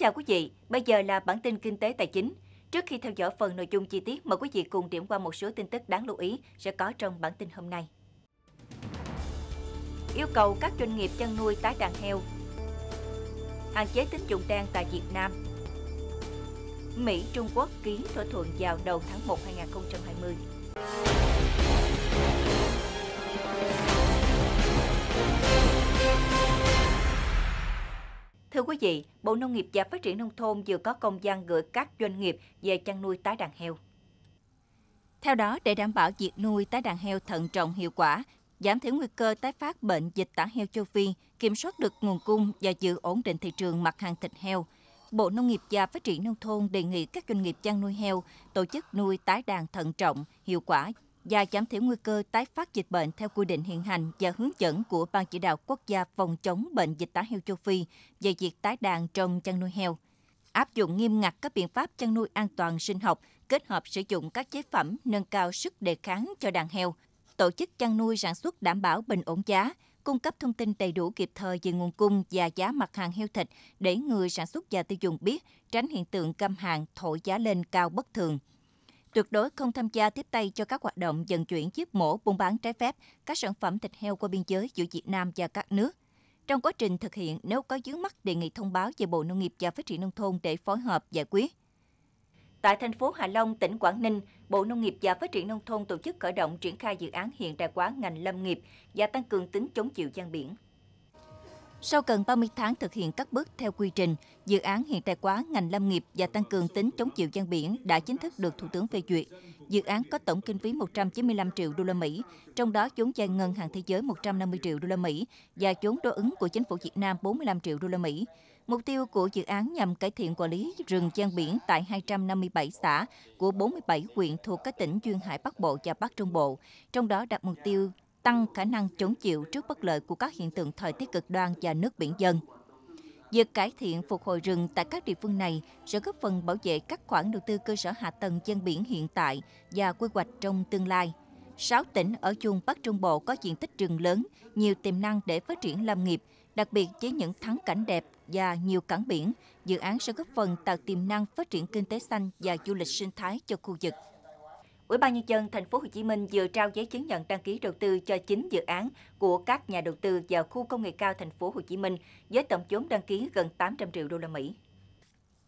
chào quý vị, bây giờ là bản tin kinh tế tài chính. Trước khi theo dõi phần nội dung chi tiết, mời quý vị cùng điểm qua một số tin tức đáng lưu ý sẽ có trong bản tin hôm nay. Yêu cầu các doanh nghiệp chăn nuôi tái đàn heo Hạn chế tín dụng đen tại Việt Nam Mỹ, Trung Quốc ký thỏa thuận vào đầu tháng 1 2020 Thưa quý vị, Bộ Nông nghiệp và Phát triển Nông thôn vừa có công gian gửi các doanh nghiệp về chăn nuôi tái đàn heo. Theo đó, để đảm bảo việc nuôi tái đàn heo thận trọng hiệu quả, giảm thiểu nguy cơ tái phát bệnh dịch tả heo châu Phi, kiểm soát được nguồn cung và giữ ổn định thị trường mặt hàng thịt heo, Bộ Nông nghiệp và Phát triển Nông thôn đề nghị các doanh nghiệp chăn nuôi heo tổ chức nuôi tái đàn thận trọng, hiệu quả và giảm thiểu nguy cơ tái phát dịch bệnh theo quy định hiện hành và hướng dẫn của Ban chỉ đạo quốc gia phòng chống bệnh dịch tả heo châu Phi về việc tái đàn trong chăn nuôi heo. Áp dụng nghiêm ngặt các biện pháp chăn nuôi an toàn sinh học, kết hợp sử dụng các chế phẩm nâng cao sức đề kháng cho đàn heo, tổ chức chăn nuôi sản xuất đảm bảo bình ổn giá, cung cấp thông tin đầy đủ kịp thời về nguồn cung và giá mặt hàng heo thịt để người sản xuất và tiêu dùng biết, tránh hiện tượng găm hàng thổi giá lên cao bất thường tuyệt đối không tham gia tiếp tay cho các hoạt động vận chuyển giết mổ buôn bán trái phép các sản phẩm thịt heo qua biên giới giữa Việt Nam và các nước. Trong quá trình thực hiện, nếu có dướng mắt đề nghị thông báo về Bộ Nông nghiệp và Phát triển Nông thôn để phối hợp giải quyết. Tại thành phố Hà Long, tỉnh Quảng Ninh, Bộ Nông nghiệp và Phát triển Nông thôn tổ chức khởi động triển khai dự án hiện đại hóa ngành lâm nghiệp và tăng cường tính chống chịu gian biển. Sau gần 30 tháng thực hiện các bước theo quy trình, dự án hiện đại quá ngành lâm nghiệp và tăng cường tính chống chịu gian biển đã chính thức được Thủ tướng phê duyệt. Dự án có tổng kinh phí 195 triệu đô la Mỹ, trong đó vốn vay ngân hàng thế giới 150 triệu đô la Mỹ và vốn đối ứng của chính phủ Việt Nam 45 triệu đô la Mỹ. Mục tiêu của dự án nhằm cải thiện quản lý rừng gian biển tại 257 xã của 47 huyện thuộc các tỉnh Duyên Hải Bắc Bộ và Bắc Trung Bộ, trong đó đặt mục tiêu tăng khả năng chống chịu trước bất lợi của các hiện tượng thời tiết cực đoan và nước biển dân. Việc cải thiện phục hồi rừng tại các địa phương này sẽ góp phần bảo vệ các khoản đầu tư cơ sở hạ tầng dân biển hiện tại và quy hoạch trong tương lai. Sáu tỉnh ở vùng Bắc Trung Bộ có diện tích rừng lớn, nhiều tiềm năng để phát triển lâm nghiệp, đặc biệt với những thắng cảnh đẹp và nhiều cảng biển, dự án sẽ góp phần tạo tiềm năng phát triển kinh tế xanh và du lịch sinh thái cho khu vực. Ủy ban nhân dân thành phố Hồ Chí Minh vừa trao giấy chứng nhận đăng ký đầu tư cho 9 dự án của các nhà đầu tư vào khu công nghệ cao thành phố Hồ Chí Minh với tổng vốn đăng ký gần 800 triệu đô la Mỹ.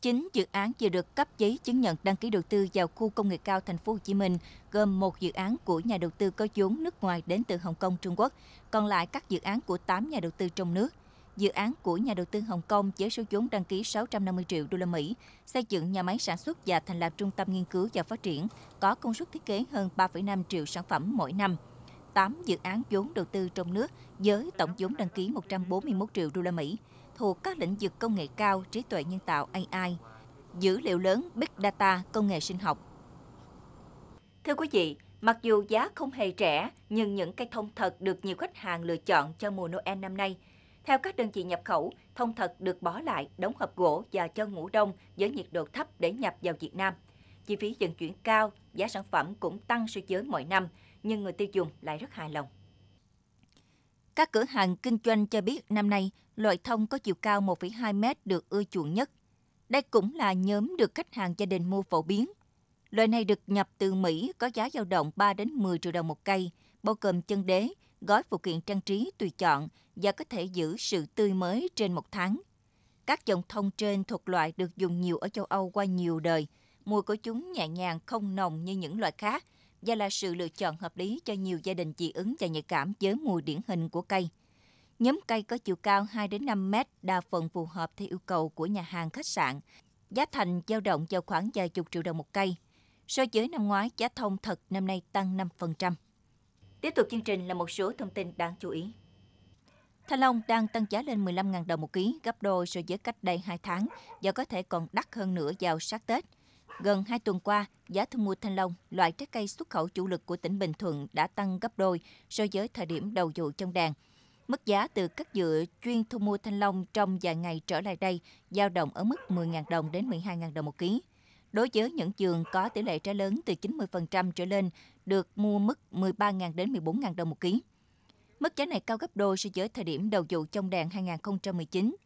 9 dự án vừa được cấp giấy chứng nhận đăng ký đầu tư vào khu công nghệ cao thành phố Hồ Chí Minh, gồm một dự án của nhà đầu tư có vốn nước ngoài đến từ Hồng Kông, Trung Quốc, còn lại các dự án của 8 nhà đầu tư trong nước dự án của nhà đầu tư Hồng Kông với số vốn đăng ký 650 triệu đô la Mỹ, xây dựng nhà máy sản xuất và thành lập trung tâm nghiên cứu và phát triển có công suất thiết kế hơn 3,5 triệu sản phẩm mỗi năm. 8 dự án vốn đầu tư trong nước với tổng vốn đăng ký 141 triệu đô la Mỹ thuộc các lĩnh vực công nghệ cao, trí tuệ nhân tạo AI, dữ liệu lớn Big Data, công nghệ sinh học. Thưa quý vị, mặc dù giá không hề rẻ, nhưng những cây thông thật được nhiều khách hàng lựa chọn cho mùa Noel năm nay – theo các đơn vị nhập khẩu, thông thật được bỏ lại, đóng hộp gỗ và cho ngủ đông với nhiệt độ thấp để nhập vào Việt Nam. Chi phí vận chuyển cao, giá sản phẩm cũng tăng so với mọi năm, nhưng người tiêu dùng lại rất hài lòng. Các cửa hàng kinh doanh cho biết năm nay, loại thông có chiều cao 1,2 m được ưa chuộng nhất. Đây cũng là nhóm được khách hàng gia đình mua phổ biến. Loại này được nhập từ Mỹ có giá dao động 3 đến 10 triệu đồng một cây, bao gồm chân đế, gói phụ kiện trang trí tùy chọn và có thể giữ sự tươi mới trên một tháng. Các dòng thông trên thuộc loại được dùng nhiều ở châu Âu qua nhiều đời. Mùi của chúng nhẹ nhàng không nồng như những loại khác và là sự lựa chọn hợp lý cho nhiều gia đình dị ứng và nhạy cảm với mùi điển hình của cây. Nhóm cây có chiều cao 2 đến 5 mét đa phần phù hợp theo yêu cầu của nhà hàng khách sạn. Giá thành dao động vào khoảng vài chục triệu đồng một cây. So với năm ngoái, giá thông thật năm nay tăng 5%. Tiếp tục chương trình là một số thông tin đáng chú ý. Thanh long đang tăng giá lên 15.000 đồng một ký, gấp đôi so với cách đây 2 tháng và có thể còn đắt hơn nữa vào sát Tết. Gần 2 tuần qua, giá thu mua thanh long, loại trái cây xuất khẩu chủ lực của tỉnh Bình Thuận đã tăng gấp đôi so với thời điểm đầu vụ trong đàn. Mức giá từ các dựa chuyên thu mua thanh long trong vài ngày trở lại đây dao động ở mức 10.000 đồng đến 12.000 đồng một ký đối với những trường có tỷ lệ trái lớn từ 90% trở lên được mua mức 13.000 đến 14.000 đồng một ký. Mức giá này cao gấp đôi so với thời điểm đầu vụ trong đàn 2019.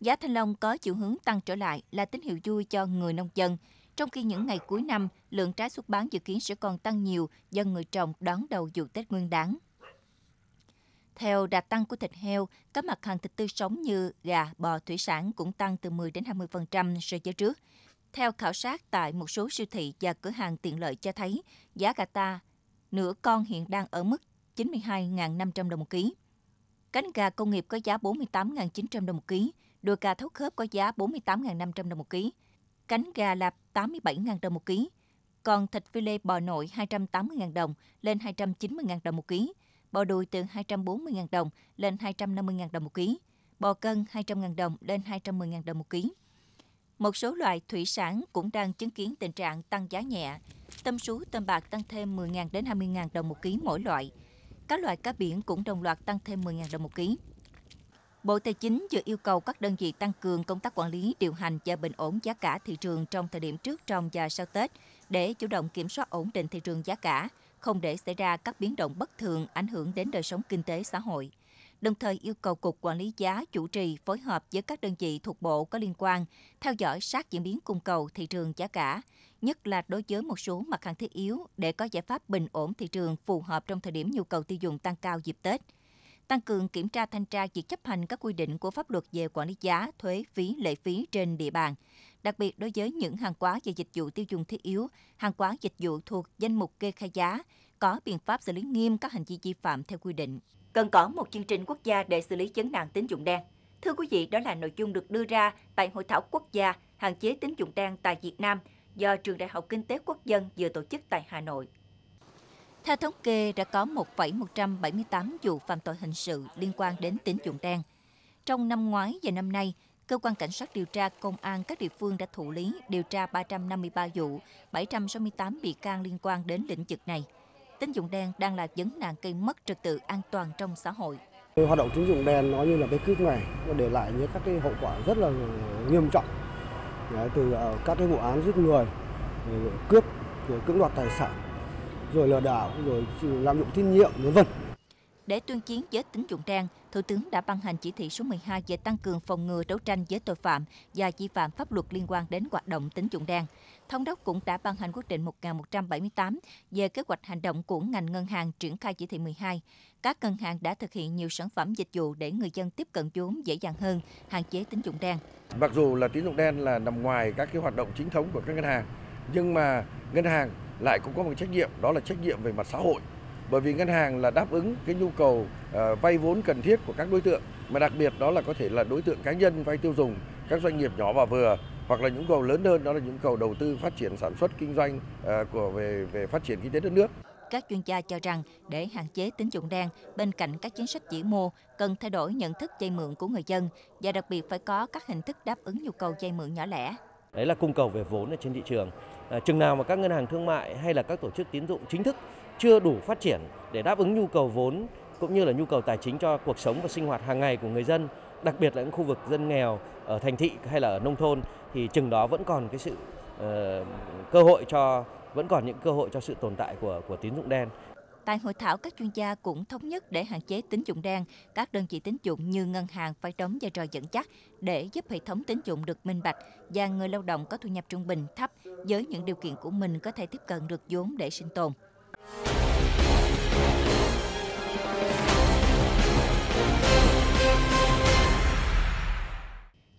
Giá thanh long có chiều hướng tăng trở lại là tín hiệu vui cho người nông dân, trong khi những ngày cuối năm, lượng trái xuất bán dự kiến sẽ còn tăng nhiều do người trồng đón đầu vụ Tết Nguyên đán. Theo đà tăng của thịt heo, các mặt hàng thịt tươi sống như gà, bò, thủy sản cũng tăng từ 10 đến 20% so với trước. Theo khảo sát tại một số siêu thị và cửa hàng tiện lợi cho thấy, giá gà ta nửa con hiện đang ở mức 92.500 đồng một ký. Cánh gà công nghiệp có giá 48.900 đồng một ký, đùi gà thấu khớp có giá 48.500 đồng một ký, cánh gà lạp 87.000 đồng một ký, còn thịt phi lê bò nội 280.000 đồng lên 290.000 đồng một ký, bò đùi từ 240.000 đồng lên 250.000 đồng một ký, bò cân 200.000 đồng lên 210.000 đồng một ký. Một số loại thủy sản cũng đang chứng kiến tình trạng tăng giá nhẹ. Tôm sú, tôm bạc tăng thêm 10.000 đến 20.000 đồng một ký mỗi loại. Các loại cá biển cũng đồng loạt tăng thêm 10.000 đồng một ký. Bộ Tài chính vừa yêu cầu các đơn vị tăng cường công tác quản lý, điều hành và bình ổn giá cả thị trường trong thời điểm trước, trong và sau Tết để chủ động kiểm soát ổn định thị trường giá cả, không để xảy ra các biến động bất thường ảnh hưởng đến đời sống kinh tế xã hội đồng thời yêu cầu Cục Quản lý giá chủ trì phối hợp với các đơn vị thuộc bộ có liên quan, theo dõi sát diễn biến cung cầu thị trường giá cả, nhất là đối với một số mặt hàng thiết yếu để có giải pháp bình ổn thị trường phù hợp trong thời điểm nhu cầu tiêu dùng tăng cao dịp Tết tăng cường kiểm tra thanh tra việc chấp hành các quy định của pháp luật về quản lý giá, thuế, phí, lệ phí trên địa bàn, đặc biệt đối với những hàng hóa và dịch vụ tiêu dùng thiết yếu, hàng hóa dịch vụ thuộc danh mục kê khai giá, có biện pháp xử lý nghiêm các hành vi vi phạm theo quy định. Cần có một chương trình quốc gia để xử lý chấn nạn tín dụng đen. Thưa quý vị, đó là nội dung được đưa ra tại Hội thảo quốc gia hạn chế tín dụng đen tại Việt Nam do Trường Đại học Kinh tế Quốc dân vừa tổ chức tại Hà Nội. Theo thống kê, đã có 1,178 vụ phạm tội hình sự liên quan đến tín dụng đen. Trong năm ngoái và năm nay, Cơ quan Cảnh sát điều tra Công an các địa phương đã thụ lý điều tra 353 vụ, 768 bị can liên quan đến lĩnh vực này – tín dụng đen đang là vấn nạn gây mất trật tự an toàn trong xã hội. Hoạt động tín dụng đen nó như là cái cướp này nó để lại những các cái hậu quả rất là nghiêm trọng. Đấy, từ ờ, các cái vụ án giết người, cướp, rồi cưỡng đoạt tài sản, rồi lừa đảo, rồi lạm dụng tín nhiệm, vân vân. Để tuyên chiến với tín dụng đen, Thủ tướng đã ban hành chỉ thị số 12 về tăng cường phòng ngừa đấu tranh với tội phạm và vi phạm pháp luật liên quan đến hoạt động tín dụng đen. Thống đốc cũng đã ban hành quyết định 1178 về kế hoạch hành động của ngành ngân hàng triển khai chỉ thị 12. Các ngân hàng đã thực hiện nhiều sản phẩm dịch vụ để người dân tiếp cận vốn dễ dàng hơn, hạn chế tín dụng đen. Mặc dù là tín dụng đen là nằm ngoài các cái hoạt động chính thống của các ngân hàng, nhưng mà ngân hàng lại cũng có một trách nhiệm đó là trách nhiệm về mặt xã hội bởi vì ngân hàng là đáp ứng cái nhu cầu ờ, vay vốn cần thiết của các đối tượng mà đặc biệt đó là có thể là đối tượng cá nhân vay tiêu dùng các doanh nghiệp nhỏ và vừa hoặc là những cầu lớn hơn đó là những cầu đầu tư phát triển sản xuất kinh doanh ờ, của về về phát triển kinh tế đất nước các chuyên gia cho rằng để hạn chế tín dụng đen, bên cạnh các chính sách chỉ mô cần thay đổi nhận thức vay mượn của người dân và đặc biệt phải có các hình thức đáp ứng nhu cầu vay mượn nhỏ lẻ. Đấy là cung cầu về vốn ở trên thị trường. À, chừng nào mà các ngân hàng thương mại hay là các tổ chức tín dụng chính thức chưa đủ phát triển để đáp ứng nhu cầu vốn cũng như là nhu cầu tài chính cho cuộc sống và sinh hoạt hàng ngày của người dân, đặc biệt là những khu vực dân nghèo ở thành thị hay là ở nông thôn thì chừng đó vẫn còn cái sự uh, cơ hội cho vẫn còn những cơ hội cho sự tồn tại của của tín dụng đen. Tại hội thảo, các chuyên gia cũng thống nhất để hạn chế tín dụng đen, các đơn vị tín dụng như ngân hàng phải đóng vai trò dẫn dắt để giúp hệ thống tín dụng được minh bạch và người lao động có thu nhập trung bình thấp với những điều kiện của mình có thể tiếp cận được vốn để sinh tồn.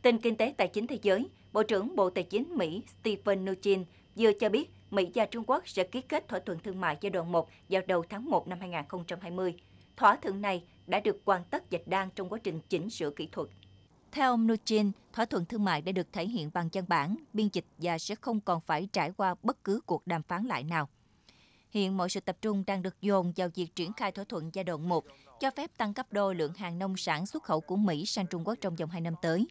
Tin kinh tế tài chính thế giới, Bộ trưởng Bộ Tài chính Mỹ Stephen Mnuchin vừa cho biết Mỹ và Trung Quốc sẽ ký kết thỏa thuận thương mại giai đoạn 1 vào đầu tháng 1 năm 2020. Thỏa thuận này đã được hoàn tất và đang trong quá trình chỉnh sửa kỹ thuật. Theo ông Mnuchin, thỏa thuận thương mại đã được thể hiện bằng văn bản, biên dịch và sẽ không còn phải trải qua bất cứ cuộc đàm phán lại nào. Hiện mọi sự tập trung đang được dồn vào việc triển khai thỏa thuận giai đoạn 1, cho phép tăng gấp đôi lượng hàng nông sản xuất khẩu của Mỹ sang Trung Quốc trong vòng 2 năm tới.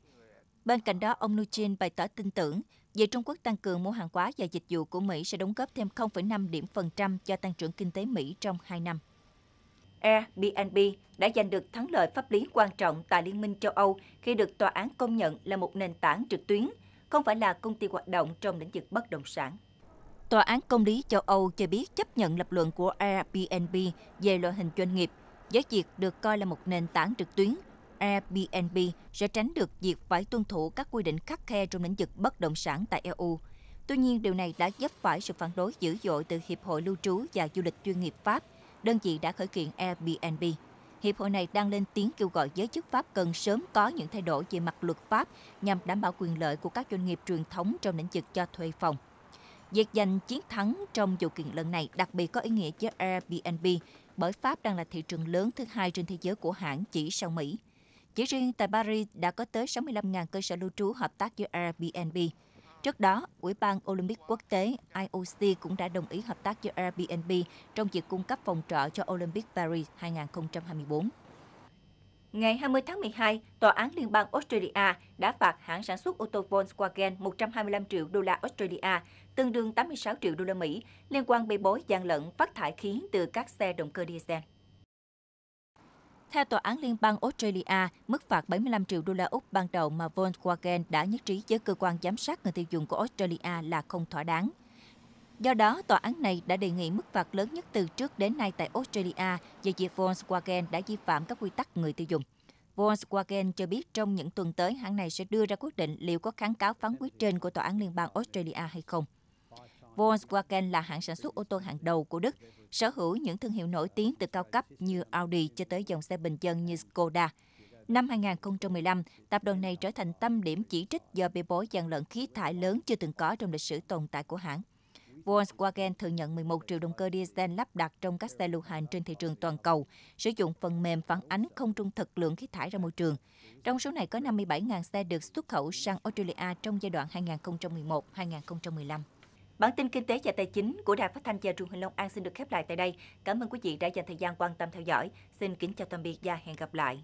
Bên cạnh đó, ông Mnuchin bày tỏ tin tưởng việc Trung Quốc tăng cường mua hàng hóa và dịch vụ của Mỹ sẽ đóng góp thêm 0,5 điểm phần trăm cho tăng trưởng kinh tế Mỹ trong 2 năm. Airbnb đã giành được thắng lợi pháp lý quan trọng tại Liên minh châu Âu khi được tòa án công nhận là một nền tảng trực tuyến, không phải là công ty hoạt động trong lĩnh vực bất động sản. Tòa án Công lý châu Âu cho biết chấp nhận lập luận của Airbnb về loại hình doanh nghiệp, với việc được coi là một nền tảng trực tuyến. Airbnb sẽ tránh được việc phải tuân thủ các quy định khắc khe trong lĩnh vực bất động sản tại EU. Tuy nhiên, điều này đã vấp phải sự phản đối dữ dội từ Hiệp hội Lưu trú và Du lịch chuyên nghiệp Pháp, đơn vị đã khởi kiện Airbnb. Hiệp hội này đang lên tiếng kêu gọi giới chức Pháp cần sớm có những thay đổi về mặt luật pháp nhằm đảm bảo quyền lợi của các doanh nghiệp truyền thống trong lĩnh vực cho thuê phòng. Việc giành chiến thắng trong vụ kiện lần này đặc biệt có ý nghĩa với Airbnb, bởi Pháp đang là thị trường lớn thứ hai trên thế giới của hãng chỉ sau Mỹ. Chỉ riêng tại Paris đã có tới 65.000 cơ sở lưu trú hợp tác với Airbnb. Trước đó, Ủy ban Olympic Quốc tế IOC cũng đã đồng ý hợp tác với Airbnb trong việc cung cấp phòng trọ cho Olympic Paris 2024. Ngày 20 tháng 12, Tòa án Liên bang Australia đã phạt hãng sản xuất ô tô Volkswagen 125 triệu đô la Australia, tương đương 86 triệu đô la Mỹ, liên quan bê bối gian lận phát thải khí từ các xe động cơ diesel. Theo Tòa án Liên bang Australia, mức phạt 75 triệu đô la Úc ban đầu mà Volkswagen đã nhất trí với cơ quan giám sát người tiêu dùng của Australia là không thỏa đáng. Do đó, tòa án này đã đề nghị mức phạt lớn nhất từ trước đến nay tại Australia về việc Volkswagen đã vi phạm các quy tắc người tiêu dùng. Volkswagen cho biết trong những tuần tới, hãng này sẽ đưa ra quyết định liệu có kháng cáo phán quyết trên của Tòa án Liên bang Australia hay không. Volkswagen là hãng sản xuất ô tô hàng đầu của Đức, sở hữu những thương hiệu nổi tiếng từ cao cấp như Audi cho tới dòng xe bình dân như Skoda. Năm 2015, tập đoàn này trở thành tâm điểm chỉ trích do bê bối gian lận khí thải lớn chưa từng có trong lịch sử tồn tại của hãng. Volkswagen thừa nhận 11 triệu động cơ diesel lắp đặt trong các xe lưu hành trên thị trường toàn cầu sử dụng phần mềm phản ánh không trung thực lượng khí thải ra môi trường. Trong số này có 57.000 xe được xuất khẩu sang Australia trong giai đoạn 2011-2015. Bản tin kinh tế và tài chính của Đài Phát thanh và Truyền hình Long An xin được khép lại tại đây. Cảm ơn quý vị đã dành thời gian quan tâm theo dõi. Xin kính chào tạm biệt và hẹn gặp lại.